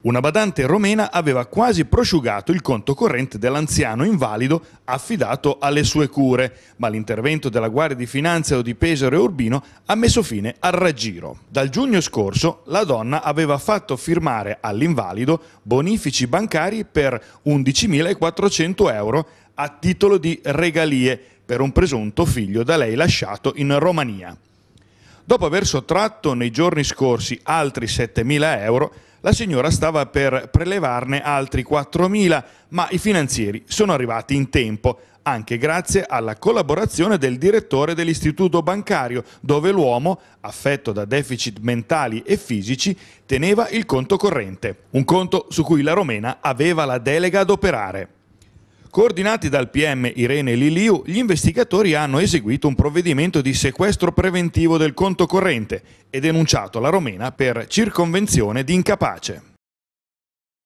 Una badante romena aveva quasi prosciugato il conto corrente dell'anziano invalido affidato alle sue cure, ma l'intervento della Guardia di Finanza o di Pesaro e Urbino ha messo fine al raggiro. Dal giugno scorso la donna aveva fatto firmare all'invalido bonifici bancari per 11.400 euro a titolo di regalie per un presunto figlio da lei lasciato in Romania. Dopo aver sottratto nei giorni scorsi altri 7.000 euro, la signora stava per prelevarne altri 4.000, ma i finanzieri sono arrivati in tempo, anche grazie alla collaborazione del direttore dell'istituto bancario, dove l'uomo, affetto da deficit mentali e fisici, teneva il conto corrente, un conto su cui la romena aveva la delega ad operare. Coordinati dal PM Irene Liliu, gli investigatori hanno eseguito un provvedimento di sequestro preventivo del conto corrente e denunciato la romena per circonvenzione di incapace.